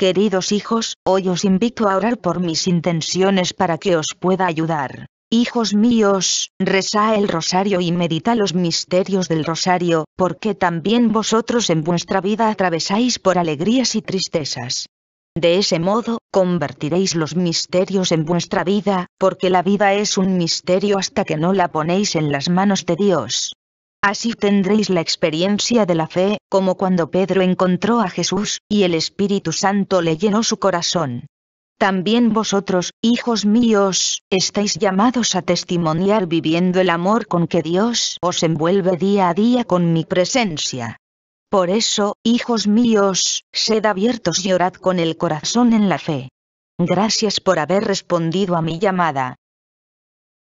Queridos hijos, hoy os invito a orar por mis intenciones para que os pueda ayudar. Hijos míos, reza el rosario y medita los misterios del rosario, porque también vosotros en vuestra vida atravesáis por alegrías y tristezas. De ese modo, convertiréis los misterios en vuestra vida, porque la vida es un misterio hasta que no la ponéis en las manos de Dios. Así tendréis la experiencia de la fe, como cuando Pedro encontró a Jesús, y el Espíritu Santo le llenó su corazón. También vosotros, hijos míos, estáis llamados a testimoniar viviendo el amor con que Dios os envuelve día a día con mi presencia. Por eso, hijos míos, sed abiertos y orad con el corazón en la fe. Gracias por haber respondido a mi llamada.